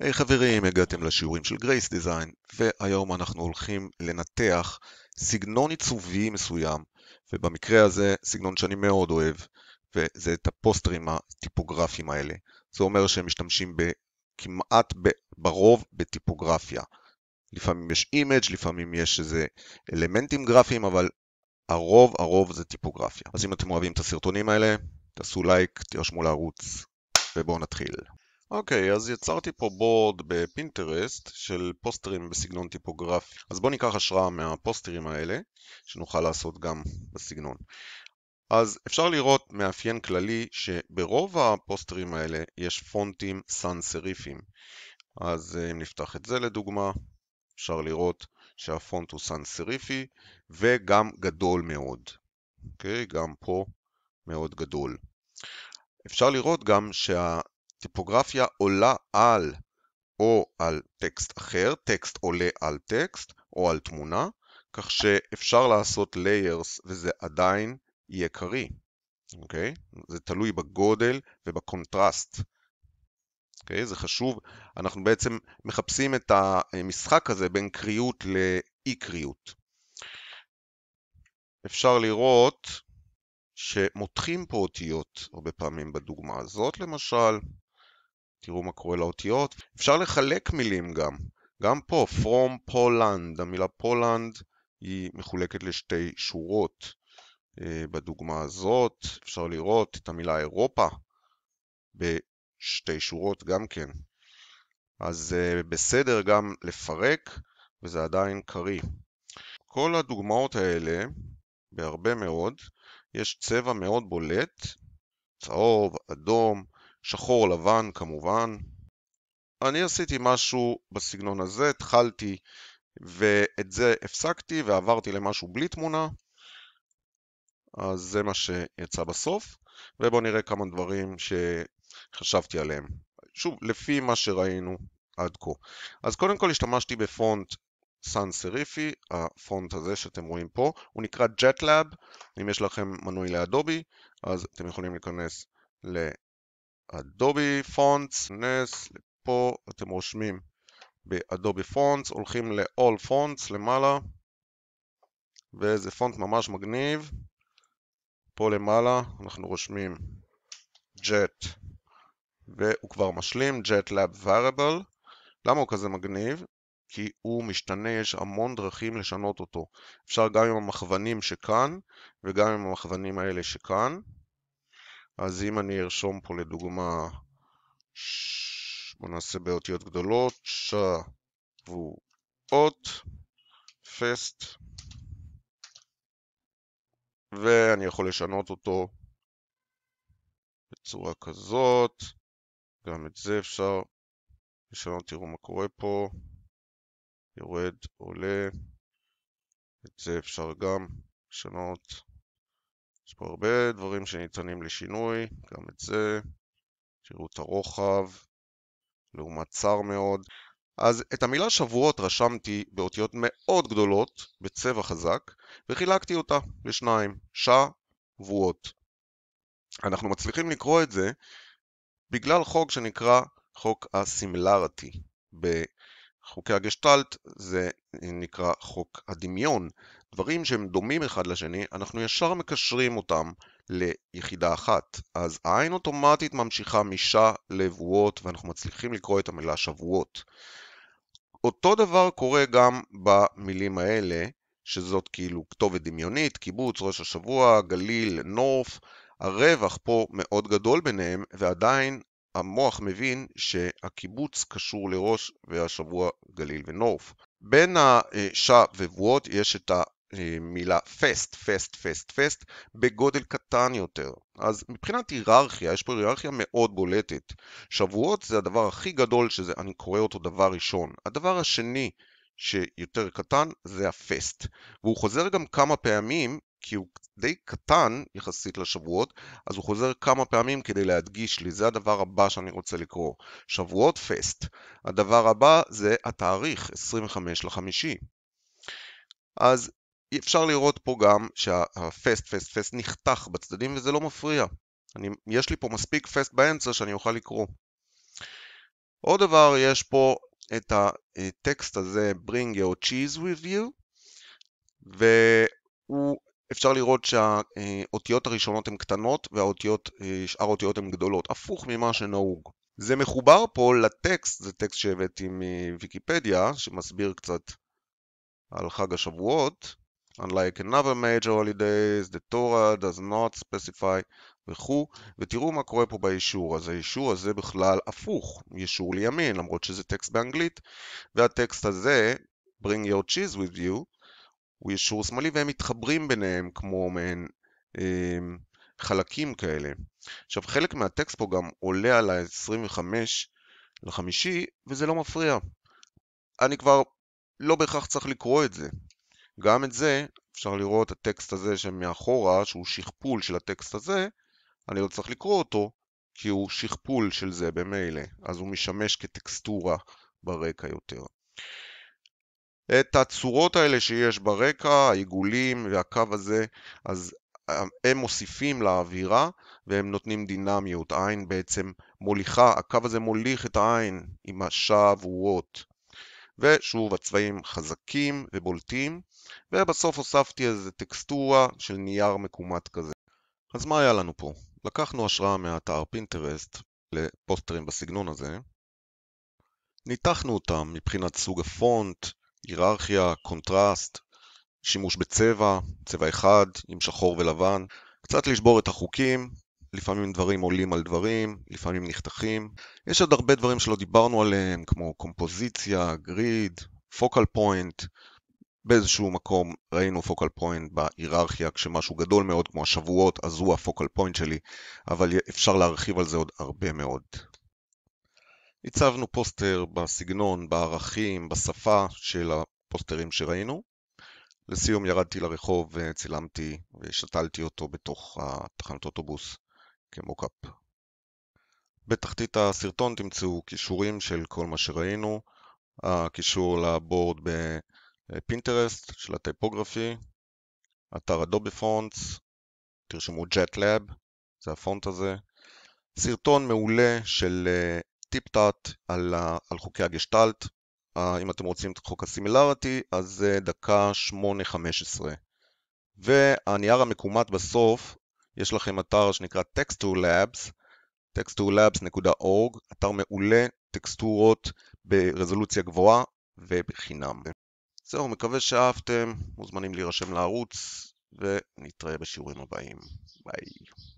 היי hey, חברים, הגעתם לשיעורים של גרייס דיזיין, והיום אנחנו הולכים לנתח סגנון עיצובי מסוים, ובמקרה הזה סגנון שאני מאוד אוהב, וזה את הפוסטרים הטיפוגרפיים האלה. זה אומר שהם משתמשים כמעט ברוב בטיפוגרפיה. לפעמים יש אימג', לפעמים יש איזה אלמנטים גרפיים, אבל הרוב הרוב זה טיפוגרפיה. אז אם אתם אוהבים את הסרטונים האלה, תעשו לייק, תירשמו לערוץ, ובואו נתחיל. אוקיי, okay, אז יצרתי פה בורד בפינטרסט של פוסטרים בסגנון טיפוגרפי. אז בואו ניקח השראה מהפוסטרים האלה, שנוכל לעשות גם בסגנון. אז אפשר לראות מאפיין כללי שברוב הפוסטרים האלה יש פונטים סאנס אז אה, אם נפתח את זה לדוגמה, אפשר לראות שהפונט הוא סאנס וגם גדול מאוד. אוקיי, okay, גם פה מאוד גדול. אפשר לראות גם שהטיפוגרפיה עולה על או על טקסט אחר, טקסט עולה על טקסט או על תמונה, כך שאפשר לעשות layers וזה עדיין יהיה קריא, אוקיי? זה תלוי בגודל ובקונטרסט. אוקיי? זה חשוב, אנחנו בעצם מחפשים את המשחק הזה בין קריאות לאי קריאות. אפשר לראות שמותחים פה אותיות הרבה פעמים בדוגמה הזאת למשל. תראו מה קורה לאותיות. אפשר לחלק מילים גם. גם פה, From Poland, המילה Poland היא מחולקת לשתי שורות. אה, בדוגמה הזאת אפשר לראות את המילה אירופה בשתי שורות גם כן. אז אה, בסדר גם לפרק, וזה עדיין קריא. כל הדוגמאות האלה, בהרבה מאוד, יש צבע מאוד בולט, צהוב, אדום, שחור, לבן כמובן. אני עשיתי משהו בסגנון הזה, התחלתי ואת זה הפסקתי ועברתי למשהו בלי תמונה, אז זה מה שיצא בסוף, ובואו נראה כמה דברים שחשבתי עליהם. שוב, לפי מה שראינו עד כה. אז קודם כל השתמשתי בפונט סאן סריפי, הפונט הזה שאתם רואים פה, הוא נקרא JetLab, אם יש לכם מנוי לאדובי, אז אתם יכולים להיכנס לאדובי פונטס, נס, פה אתם רושמים באדובי פונטס, הולכים ל-all פונטס למעלה, וזה פונט ממש מגניב, פה למעלה אנחנו רושמים jet, והוא כבר משלים, JetLab Variable, למה הוא כזה מגניב? כי הוא משתנה, יש המון דרכים לשנות אותו. אפשר גם עם המכוונים שכאן, וגם עם המכוונים האלה שכאן. אז אם אני ארשום פה לדוגמה, בואו נעשה באותיות גדולות, שבועות, פסט, ואני יכול לשנות אותו בצורה כזאת, גם את זה אפשר לשנות, תראו מה קורה פה. יורד, עולה, את זה אפשר גם לשנות. יש פה הרבה דברים שניתנים לשינוי, גם את זה, תראו את הרוחב, לעומת צר מאוד. אז את המילה שבועות רשמתי באותיות מאוד גדולות, בצבע חזק, וחילקתי אותה לשניים, שבועות. אנחנו מצליחים לקרוא את זה בגלל חוק שנקרא חוק הסימילריטי. ב- חוקי הגשטלט זה אה, נקרא חוק הדמיון. דברים שהם דומים אחד לשני, אנחנו ישר מקשרים אותם ליחידה אחת. אז העין אוטומטית ממשיכה משה לבואות, ואנחנו מצליחים לקרוא את המילה שבועות. אותו דבר קורה גם במילים האלה, שזאת כאילו כתובת דמיונית, קיבוץ, ראש השבוע, גליל, נוף, הרווח פה מאוד גדול ביניהם, ועדיין המוח מבין שהקיבוץ קשור לראש והשבוע גליל ונורף. בין השע ובועות יש את המילה פסט, פסט, פסט, פסט, בגודל קטן יותר. אז מבחינת היררכיה, יש פה היררכיה מאוד בולטת. שבועות זה הדבר הכי גדול שאני קורא אותו דבר ראשון. הדבר השני שיותר קטן זה הפסט, והוא חוזר גם כמה פעמים כי הוא די קטן יחסית לשבועות, אז הוא חוזר כמה פעמים כדי להדגיש לי, זה הדבר הבא שאני רוצה לקרוא, שבועות פסט. הדבר הבא זה התאריך, 25 לחמישי. אז אפשר לראות פה גם שהפסט, פסט, פסט נחתך בצדדים וזה לא מפריע. אני, יש לי פה מספיק פסט באמצע שאני אוכל לקרוא. עוד דבר, יש פה את הטקסט הזה, Bring your cheese with you, והוא אפשר לראות שהאותיות הראשונות הן קטנות והאותיות, אה, שאר האותיות הן גדולות, הפוך ממה שנהוג. זה מחובר פה לטקסט, זה טקסט שהבאתי מוויקיפדיה, שמסביר קצת על חג השבועות. Unlike another major holidays, the Torah does not specify וכו', ותראו מה קורה פה באישור אז האישור הזה בכלל הפוך, אישור לימין, למרות שזה טקסט באנגלית, והטקסט הזה, bring your cheese with you, הוא ישור שמאלי והם מתחברים ביניהם כמו מעין אה, חלקים כאלה. עכשיו חלק מהטקסט פה גם עולה על ה-25 לחמישי וזה לא מפריע. אני כבר לא בהכרח צריך לקרוא את זה. גם את זה אפשר לראות הטקסט הזה שמאחורה שהוא שכפול של הטקסט הזה אני לא צריך לקרוא אותו כי הוא שכפול של זה במילא, אז הוא משמש כטקסטורה ברקע יותר. את הצורות האלה שיש ברקע, העיגולים והקו הזה, אז אה, הם מוסיפים לאווירה והם נותנים דינמיות. העין בעצם מוליכה, הקו הזה מוליך את העין עם השבועות. ושוב הצבעים חזקים ובולטים, ובסוף הוספתי איזה טקסטורה של נייר מקומט כזה. אז מה היה לנו פה? לקחנו השראה מהאתר פינטרסט לפוסטרים בסגנון הזה, ניתחנו אותם מבחינת סוג הפונט, היררכיה, קונטרסט, שימוש בצבע, צבע אחד עם שחור ולבן, קצת לשבור את החוקים, לפעמים דברים עולים על דברים, לפעמים נחתכים. יש עוד הרבה דברים שלא דיברנו עליהם, כמו קומפוזיציה, גריד, פוקל פוינט. באיזשהו מקום ראינו פוקל פוינט בהיררכיה, כשמשהו גדול מאוד כמו השבועות, אז הוא הפוקל פוינט שלי, אבל אפשר להרחיב על זה עוד הרבה מאוד. הצבנו פוסטר בסגנון, בערכים, בשפה של הפוסטרים שראינו. לסיום ירדתי לרחוב וצילמתי ושתלתי אותו בתוך התחנת אוטובוס כמוקאפ. בתחתית הסרטון תמצאו קישורים של כל מה שראינו, הקישור לבורד בפינטרסט של הטייפוגרפי, אתר אדובי פונטס, תרשמו לאב, זה הפונט הזה, סרטון מעולה של אה, טיפ-טאט על, על חוקי הגשטלט. אם אתם רוצים את חוק הסימילריטי, אז זה דקה 8.15. והנייר המקומט בסוף, יש לכם אתר שנקרא Text2Labs, text2labs.org, אתר מעולה, טקסטורות ברזולוציה גבוהה ובחינם. זהו, מקווה שאהבתם, מוזמנים להירשם לערוץ, ונתראה בשיעורים הבאים. ביי.